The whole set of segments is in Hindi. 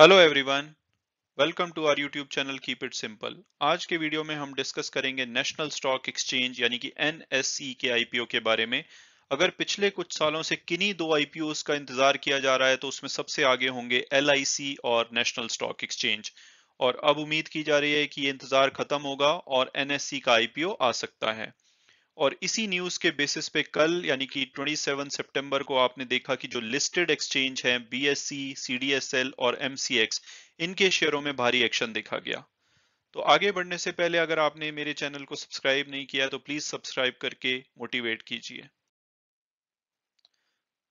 hello everyone welcome to our YouTube channel keep it simple आज के वीडियो में हम डिस्कस करेंगे नेशनल स्टॉक एक्सचेंज यानी कि एन e के आईपीओ के बारे में अगर पिछले कुछ सालों से किन्हीं दो आईपीओ का इंतजार किया जा रहा है तो उसमें सबसे आगे होंगे एल और नेशनल स्टॉक एक्सचेंज और अब उम्मीद की जा रही है कि ये इंतजार खत्म होगा और एनएससी e का आईपीओ आ सकता है और इसी न्यूज के बेसिस पे कल यानी कि 27 सितंबर को आपने देखा कि जो लिस्टेड एक्सचेंज हैं बीएससी, सीडीएसएल और एमसीएक्स इनके शेयरों में भारी एक्शन देखा गया तो आगे बढ़ने से पहले अगर आपने मेरे चैनल को सब्सक्राइब नहीं किया तो प्लीज सब्सक्राइब करके मोटिवेट कीजिए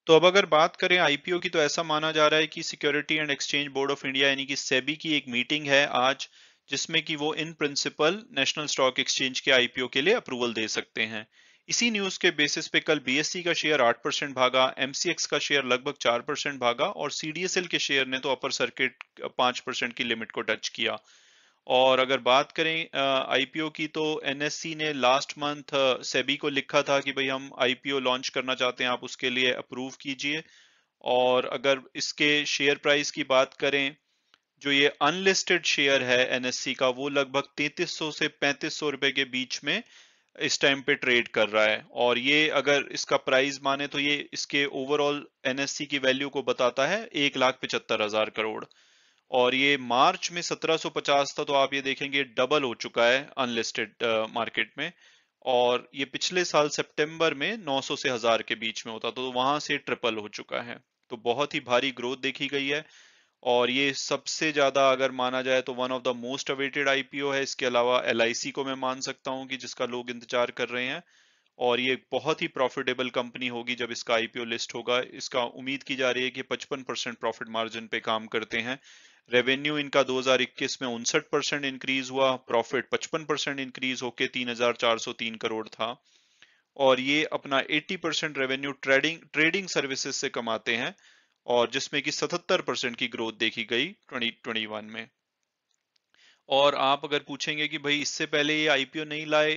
तो अब अगर बात करें आईपीओ की तो ऐसा माना जा रहा है कि security and exchange board of India यानी कि सेबी e की एक मीटिंग है आज जिसमें कि वो in principle National Stock Exchange के आईपीओ के लिए अप्रूवल दे सकते हैं इसी न्यूज के बेसिस पे कल बीएससी e का शेयर 8 परसेंट भागा एमसीएक्स का शेयर लगभग 4 परसेंट भागा और सीडीएसएल के शेयर ने तो अपर सर्किट 5 परसेंट की लिमिट को टच किया और अगर बात करें आईपीओ की तो एनएससी e ने लास्ट मंथ सेबी को लिखा था कि भाई हम आईपीओ लॉन्च करना चाहते हैं आप उसके लिए अप्रूव कीजिए और अगर इसके शेयर प्राइस की बात करें जो ये अनलिस्टेड शेयर है एनएससी का वो लगभग 3300 से 3500 रुपए के बीच में इस टाइम पे ट्रेड कर रहा है और ये अगर इसका प्राइस माने तो ये इसके ओवरऑल एनएससी की वैल्यू को बताता है एक लाख पिचहत्तर हजार करोड़ और ये मार्च में 1750 था तो आप ये देखेंगे डबल हो चुका है अनलिस्टेड मार्केट में और ये पिछले साल सितंबर में 900 से हजार के बीच में होता तो वहां से ट्रिपल हो चुका है तो बहुत ही भारी ग्रोथ देखी गई है और ये सबसे ज़्यादा अगर माना जाए तो one of the most awaited IPO है इसके अलावा एल को मैं मान सकता हूँ कि जिसका लोग इंतजार कर रहे हैं और ये बहुत ही प्रॉफिटेबल कंपनी होगी जब इसका आईपीओ लिस्ट होगा इसका उम्मीद की जा रही है कि 55 परसेंट प्रॉफिट मार्जिन पे काम करते हैं रेवेन्यू इनका 2021 में उनसठ परसेंट इंक्रीज हुआ प्रॉफिट 55 परसेंट इंक्रीज होकर 3,403 करोड़ था और ये अपना 80 percent revenue trading trading services से कमाते हैं और जिसमें कि 77 परसेंट की ग्रोथ देखी गई 2021 में और आप अगर पूछेंगे कि भाई इससे पहले ये आईपीओ नहीं लाए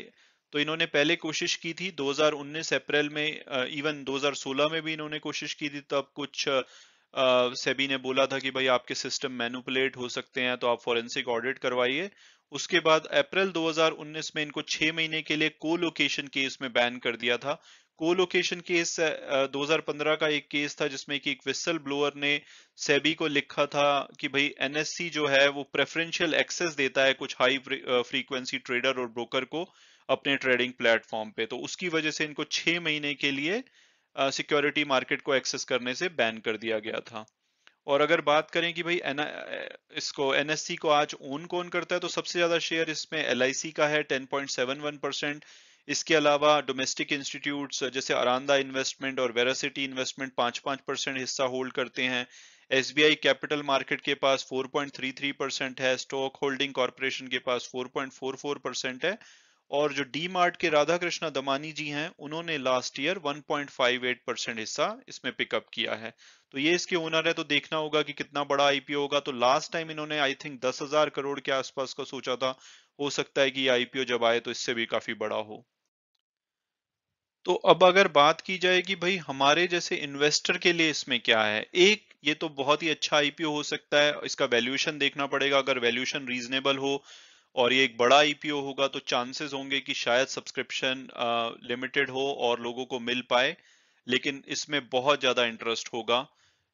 तो इन्होंने पहले कोशिश की थी 2019 अप्रैल में इवन 2016 में भी इन्होंने कोशिश की थी तब कुछ सेबी ने बोला था कि भाई आपके सिस्टम मैनुपुलेट हो सकते हैं तो आप फॉरेंसिक ऑडिट करवाइए उसके बाद अप्रैल 2019 में इनको छह महीने के लिए कोलोकेशन केस में बैन कर दिया था कोलोकेशन केस 2015 का एक केस था जिसमें कि एक विसल ब्लोअर ने सेबी को लिखा था कि भाई एनएससी जो है वो प्रेफरेंशियल एक्सेस देता है कुछ हाई फ्रीक्वेंसी ट्रेडर और ब्रोकर को अपने ट्रेडिंग प्लेटफॉर्म पे तो उसकी वजह से इनको छह महीने के लिए सिक्योरिटी uh, मार्केट को एक्सेस करने से बैन कर दिया गया था और अगर बात करें कि भाई एन uh, इसको एनएससी को आज ओन कौन करता है तो सबसे ज्यादा शेयर इसमें एल का है वन परसेंट इसके अलावा डोमेस्टिक इंस्टीट्यूट्स जैसे अरानदा इन्वेस्टमेंट और वेरासिटी इन्वेस्टमेंट पांच पांच परसेंट हिस्सा होल्ड करते हैं एस कैपिटल मार्केट के पास 4.33 परसेंट है स्टॉक होल्डिंग कॉरपोरेशन के पास 4.44 परसेंट है और जो डी मार्ट के राधा कृष्णा दमानी जी हैं उन्होंने लास्ट ईयर 1.58 परसेंट हिस्सा इसमें पिकअप किया है तो ये इसके ओनर है तो देखना होगा कि कितना बड़ा आईपीओ होगा तो लास्ट टाइम इन्होंने आई थिंक दस हजार करोड़ के आसपास का सोचा था हो सकता है कि ये आईपीओ जब आए तो इससे भी काफी बड़ा हो तो अब अगर बात की जाए कि भाई हमारे जैसे इन्वेस्टर के लिए इसमें क्या है एक ये तो बहुत ही अच्छा आईपीओ हो सकता है इसका वैल्यूएशन देखना पड़ेगा अगर वैल्यूएशन रीजनेबल हो और ये एक बड़ा आईपीओ होगा तो चांसेस होंगे कि शायद सब्सक्रिप्शन लिमिटेड हो और लोगों को मिल पाए लेकिन इसमें बहुत ज्यादा इंटरेस्ट होगा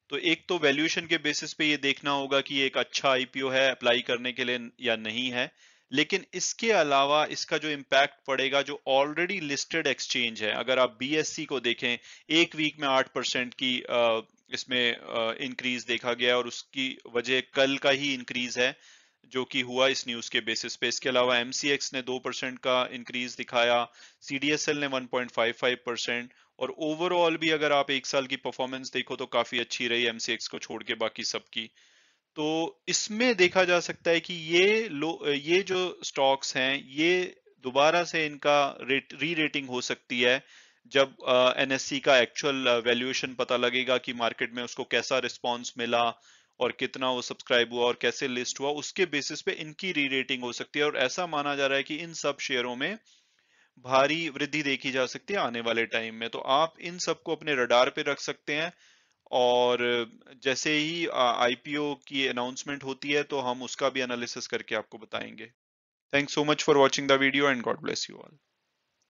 तो एक तो वैल्यूएशन के बेसिस पे ये देखना होगा कि एक अच्छा आईपीओ है अप्लाई करने के लिए या नहीं है लेकिन इसके अलावा इसका जो इम्पैक्ट पड़ेगा जो ऑलरेडी लिस्टेड एक्सचेंज है अगर आप बीएससी को देखें एक वीक में आठ परसेंट की इसमें इंक्रीज देखा गया और उसकी वजह कल का ही इंक्रीज है जो कि हुआ इस न्यूज के बेसिस पे इसके अलावा एमसीएक्स ने दो परसेंट का इंक्रीज दिखाया सीडीएसएल ने 1.55 परसेंट और ओवरऑल भी अगर आप एक साल की परफॉर्मेंस देखो तो काफी अच्छी रही एमसीएक्स को छोड़ के बाकी सबकी तो इसमें देखा जा सकता है कि ये लो ये जो स्टॉक्स हैं ये दोबारा से इनका रेट री रेटिंग हो सकती है जब एन uh, e का एक्चुअल वैल्यूएशन पता लगेगा कि मार्केट में उसको कैसा रिस्पॉन्स मिला और कितना वो सब्सक्राइब हुआ और कैसे लिस्ट हुआ उसके बेसिस पे इनकी री रेटिंग हो सकती है और ऐसा माना जा रहा है कि इन सब शेयरों में भारी वृद्धि देखी जा सकती है आने वाले टाइम में तो आप इन सबको अपने रडार पे रख सकते हैं और जैसे ही आईपीओ की अनाउंसमेंट होती है तो हम उसका भी एनालिसिस करके आपको बताएंगे thank so much for watching the video and God bless you all